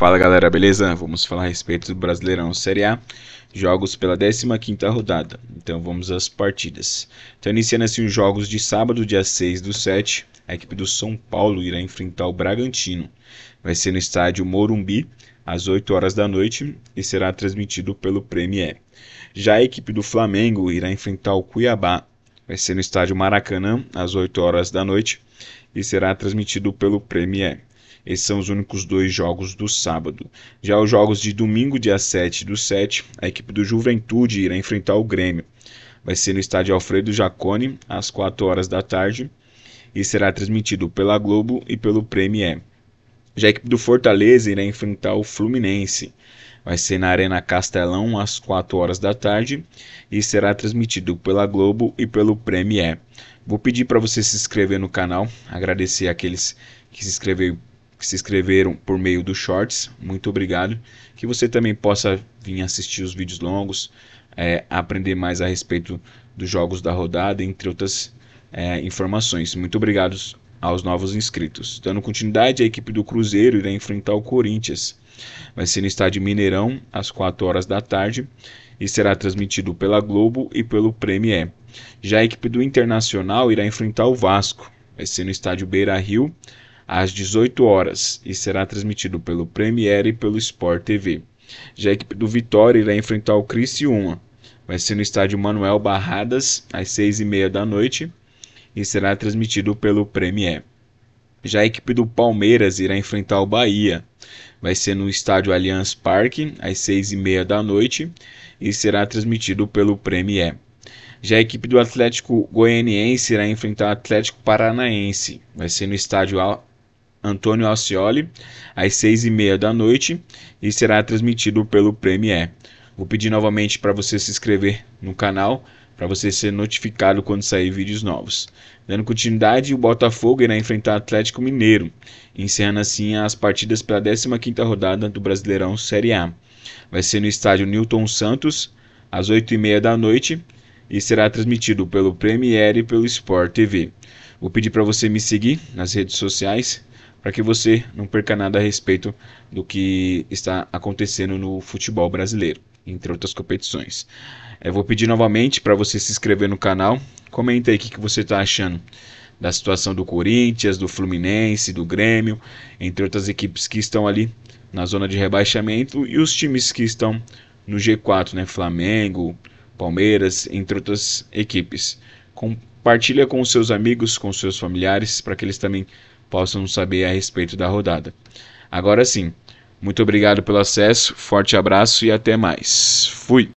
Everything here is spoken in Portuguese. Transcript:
Fala galera, beleza? Vamos falar a respeito do Brasileirão Série A, jogos pela 15ª rodada. Então vamos às partidas. Então iniciando assim os jogos de sábado, dia 6 do 7, a equipe do São Paulo irá enfrentar o Bragantino. Vai ser no estádio Morumbi, às 8 horas da noite e será transmitido pelo Premier. Já a equipe do Flamengo irá enfrentar o Cuiabá. Vai ser no estádio Maracanã, às 8 horas da noite e será transmitido pelo Premier. Esses são os únicos dois jogos do sábado. Já os jogos de domingo, dia 7 do 7, a equipe do Juventude irá enfrentar o Grêmio. Vai ser no estádio Alfredo Jaconi, às 4 horas da tarde, e será transmitido pela Globo e pelo Premier. Já a equipe do Fortaleza irá enfrentar o Fluminense. Vai ser na Arena Castelão às 4 horas da tarde e será transmitido pela Globo e pelo Premier. Vou pedir para você se inscrever no canal, agradecer aqueles que se inscreveram que se inscreveram por meio dos shorts, muito obrigado. Que você também possa vir assistir os vídeos longos, é, aprender mais a respeito dos jogos da rodada, entre outras é, informações. Muito obrigado aos novos inscritos. Dando continuidade, a equipe do Cruzeiro irá enfrentar o Corinthians. Vai ser no estádio Mineirão, às 4 horas da tarde, e será transmitido pela Globo e pelo Premier. Já a equipe do Internacional irá enfrentar o Vasco. Vai ser no estádio Beira Rio, às 18 horas e será transmitido pelo Premiere e pelo Sport TV. Já a equipe do Vitória irá enfrentar o Criciúma. Vai ser no estádio Manuel Barradas, às 6h30 da noite, e será transmitido pelo Premier. Já a equipe do Palmeiras irá enfrentar o Bahia. Vai ser no estádio Allianz Parque, às 6h30 da noite, e será transmitido pelo Premier. Já a equipe do Atlético Goianiense irá enfrentar o Atlético Paranaense. Vai ser no estádio Antônio Alcioli, às seis e meia da noite e será transmitido pelo Premiere. Vou pedir novamente para você se inscrever no canal, para você ser notificado quando sair vídeos novos. Dando continuidade, o Botafogo irá enfrentar o Atlético Mineiro, encerrando assim as partidas pela 15ª rodada do Brasileirão Série A. Vai ser no estádio Newton Santos, às 8h30 da noite, e será transmitido pelo Premiere e pelo Sport TV. Vou pedir para você me seguir nas redes sociais, para que você não perca nada a respeito do que está acontecendo no futebol brasileiro, entre outras competições. Eu vou pedir novamente para você se inscrever no canal, comenta aí o que, você está achando da situação do Corinthians, do Fluminense, do Grêmio, entre outras equipes que estão ali na zona de rebaixamento e os times que estão no G4, né? Flamengo, Palmeiras, entre outras equipes. Compartilha com seus amigos, com seus familiares, para que eles também possam saber a respeito da rodada. Agora sim, muito obrigado pelo acesso, forte abraço e até mais. Fui!